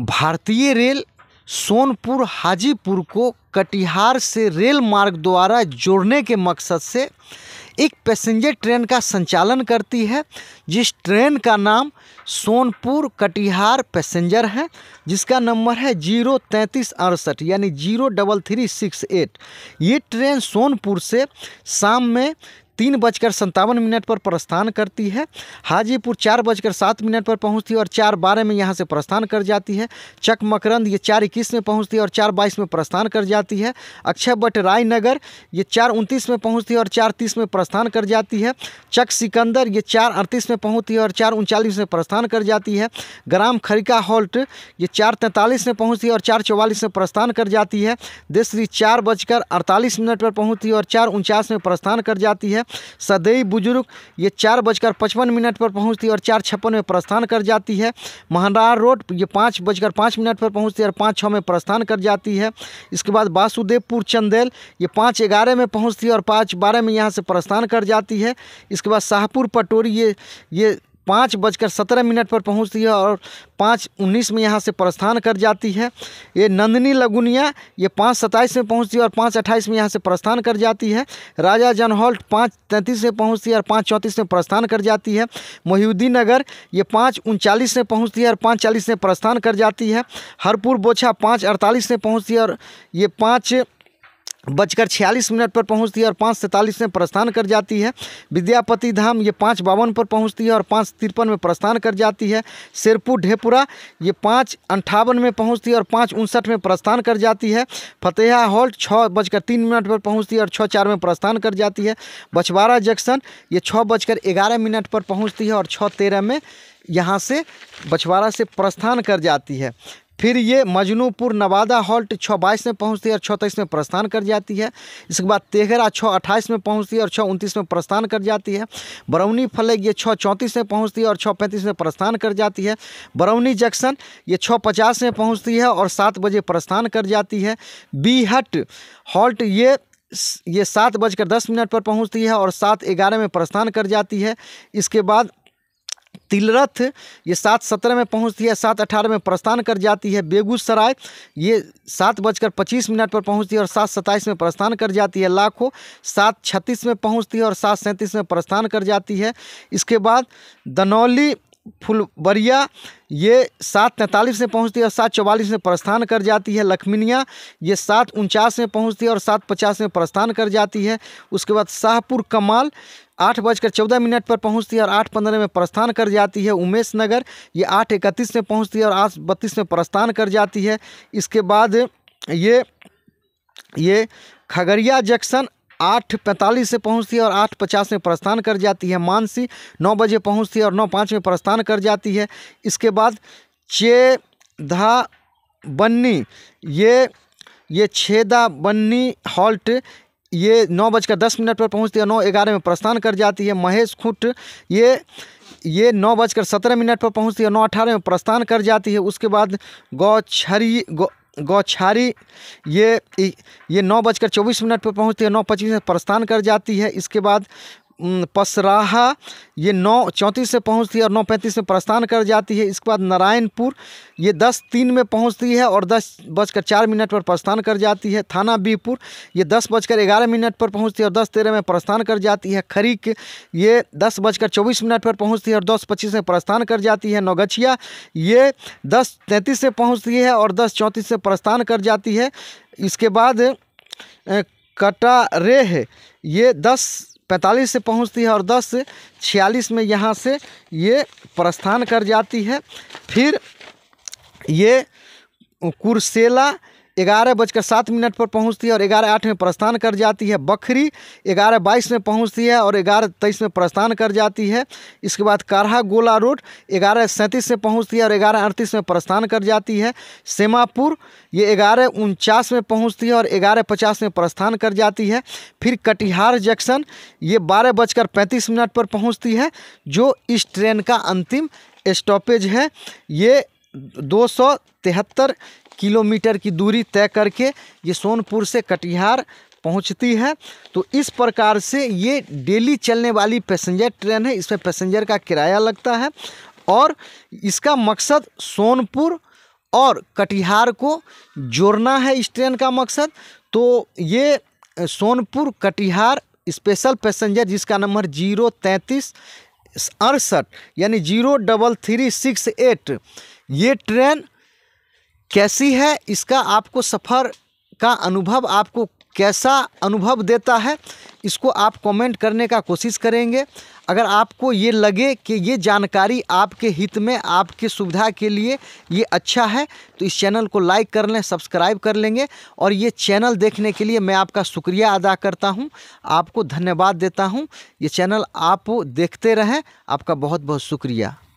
भारतीय रेल सोनपुर हाजीपुर को कटिहार से रेल मार्ग द्वारा जोड़ने के मकसद से एक पैसेंजर ट्रेन का संचालन करती है जिस ट्रेन का नाम सोनपुर कटिहार पैसेंजर है जिसका नंबर है जीरो तैंतीस अड़सठ यानी zero double three six eight ये ट्रेन सोनपुर से शाम में तीन बजकर संतावन मिनट पर प्रस्थान करती है हाजीपुर चार बजकर सात मिनट पर पहुंचती है और चार बारह में यहाँ से प्रस्थान कर जाती है चक मकरंद ये चार इक्कीस में पहुंचती है और चार बाईस में प्रस्थान कर जाती है अक्षय बट रायनगर ये चार उनतीस में पहुँचती है और चार तीस में प्रस्थान कर जाती है चक सिकंदर ये चार अड़तीस में पहुँचती है और चार उनचालीस में प्रस्थान कर जाती है ग्राम खरिका हॉल्ट ये चार तैंतालीस में पहुँचती है और चार चौवालीस में प्रस्थान कर जाती है देसरी चार बजकर अड़तालीस मिनट पर पहुँचती है और चार उनचास में प्रस्थान कर जाती है सदैव बुजुर्ग ये चार बजकर पचपन मिनट पर पहुँचती और चार छप्पन में प्रस्थान कर जाती है महनरा रोड ये पाँच बजकर पाँच मिनट पर पहुँचती है और पाँच छः में प्रस्थान कर जाती है इसके बाद वासुदेवपुर चंदेल ये पाँच ग्यारह में पहुँचती है और पाँच बारह में यहाँ से प्रस्थान कर जाती है इसके बाद शाहपुर पटोरी ये ये पाँच बजकर सत्रह मिनट पर पहुंचती है और पाँच उन्नीस में यहाँ से प्रस्थान कर जाती है ये नंदनी लगुनिया ये पाँच सत्ताईस में पहुंचती है और पाँच अट्ठाईस में यहाँ से प्रस्थान कर जाती है राजा जनहॉल्ट पाँच तैंतीस में पहुंचती है और पाँच चौंतीस में प्रस्थान कर जाती है मोहिउद्दीन नगर ये पाँच उनचालीस में पहुँचती है और पाँच चालीस में प्रस्थान कर जाती है हरपुर बोछा पाँच अड़तालीस में पहुँचती है और ये पाँच बजकर छियालीस मिनट पर पहुंचती है और पाँच सैंतालीस में प्रस्थान कर जाती है विद्यापति धाम ये पाँच बावन पर पहुंचती है और पाँच तिरपन में प्रस्थान कर जाती है शेरपुर ढेपुरा ये पाँच अंठावन में पहुंचती है और पाँच उनसठ में प्रस्थान कर जाती है फतेहा हॉल्ट छः बजकर तीन मिनट पर पहुँचती है और छः चार में प्रस्थान कर जाती है बछवाड़ा जंक्शन ये छः बजकर ग्यारह मिनट पर पहुँचती है और छः तेरह में यहाँ से बछवाड़ा से प्रस्थान कर जाती है फिर ये मजनूपुर नवादा हॉल्ट छः बाईस में पहुंचती है और छः तेईस में प्रस्थान कर जाती है इसके बाद तेहरा छः अट्ठाईस में पहुंचती है और छः उनतीस में प्रस्थान कर जाती है बरौनी फलेग ये छः चौंतीस में पहुंचती है और छः पैंतीस में प्रस्थान कर जाती है बरौनी जंक्शन ये छः पचास में पहुँचती है और सात बजे प्रस्थान कर जाती है बीहट हॉल्ट ये ये सात बजकर दस मिनट पर पहुंचती है और सात ग्यारह में प्रस्थान कर जाती है इसके बाद तिलरथ ये सात सत्रह में पहुंचती है सात अठारह में प्रस्थान कर जाती है बेगूसराय ये सात बजकर पच्चीस मिनट पर पहुंचती है और सात सत्ताईस में प्रस्थान कर जाती है लाखों सात छत्तीस में पहुंचती है और सात सैंतीस में प्रस्थान कर जाती है इसके बाद दनौली फुलबरिया ये सात तैंतालीस में पहुंचती है और सात चौवालीस में प्रस्थान कर जाती है लखमिनिया ये सात उनचास में पहुंचती है और सात पचास में प्रस्थान कर जाती है उसके बाद शाहपुर कमाल आठ बजकर चौदह मिनट पर पहुंचती है और आठ पंद्रह में प्रस्थान कर जाती है उमेश नगर ये आठ इकतीस में पहुँचती है और आठ बत्तीस में प्रस्थान कर जाती है इसके बाद ये ये खगड़िया जंक्शन आठ पैंतालीस से पहुंचती है और आठ पचास में प्रस्थान कर जाती है मानसी नौ बजे पहुंचती है और नौ पाँच में प्रस्थान कर जाती है इसके बाद चे धा बन्नी ये ये छेदा बन्नी हॉल्ट ये नौ बजकर दस मिनट पर पहुंचती है नौ ग्यारह में प्रस्थान कर जाती है महेश खुट ये ये नौ बजकर सत्रह मिनट पर पहुंचती है नौ अठारह में प्रस्थान कर जाती है उसके बाद गौछरी गौ गौछारी ये ये नौ बजकर चौबीस मिनट पर पहुँचती है नौ पच्चीस प्रस्थान कर जाती है इसके बाद पसराहा ये नौ चौंतीस से पहुंचती है और नौ पैंतीस में प्रस्थान कर जाती है इसके बाद नारायणपुर ये दस तीन में पहुंचती है और दस बजकर चार मिनट पर प्रस्थान कर जाती है थाना बीपुर ये दस बजकर ग्यारह मिनट पर पहुंचती है और दस तेरह में प्रस्थान कर जाती है खरीक ये दस बजकर चौबीस मिनट पर पहुँचती है और दस पच्चीस में प्रस्थान कर जाती है नौगछिया ये दस तैंतीस से पहुँचती है और दस चौंतीस से प्रस्थान कर जाती है इसके बाद कटारेह ये दस पैंतालीस से पहुंचती है और दस से छियालीस में यहाँ से ये प्रस्थान कर जाती है फिर ये कुरसेला ग्यारह बजकर सात मिनट पर पहुंचती है और ग्यारह आठ में प्रस्थान कर जाती है बखरी ग्यारह बाईस में पहुंचती है और ग्यारह तेईस में प्रस्थान कर जाती है इसके बाद काढ़ा गोला रोड ग्यारह सैंतीस में पहुंचती है और ग्यारह अड़तीस में प्रस्थान कर जाती है सेमापुर ये ग्यारह उनचास में पहुँचती है और ग्यारह पचास में प्रस्थान कर जाती है फिर कटिहार जंक्शन ये बारह बजकर पैंतीस मिनट पर पहुँचती है जो इस ट्रेन का अंतिम स्टॉपेज है ये दो सौ तिहत्तर किलोमीटर की दूरी तय करके ये सोनपुर से कटिहार पहुंचती है तो इस प्रकार से ये डेली चलने वाली पैसेंजर ट्रेन है इसमें पैसेंजर का किराया लगता है और इसका मकसद सोनपुर और कटिहार को जोड़ना है इस ट्रेन का मकसद तो ये सोनपुर कटिहार स्पेशल पैसेंजर जिसका नंबर जीरो तैंतीस अड़सठ यानी zero double three six eight ये ट्रेन कैसी है इसका आपको सफ़र का अनुभव आपको कैसा अनुभव देता है इसको आप कमेंट करने का कोशिश करेंगे अगर आपको ये लगे कि ये जानकारी आपके हित में आपके सुविधा के लिए ये अच्छा है तो इस चैनल को लाइक कर लें सब्सक्राइब कर लेंगे और ये चैनल देखने के लिए मैं आपका शुक्रिया अदा करता हूँ आपको धन्यवाद देता हूँ ये चैनल आप देखते रहें आपका बहुत बहुत शुक्रिया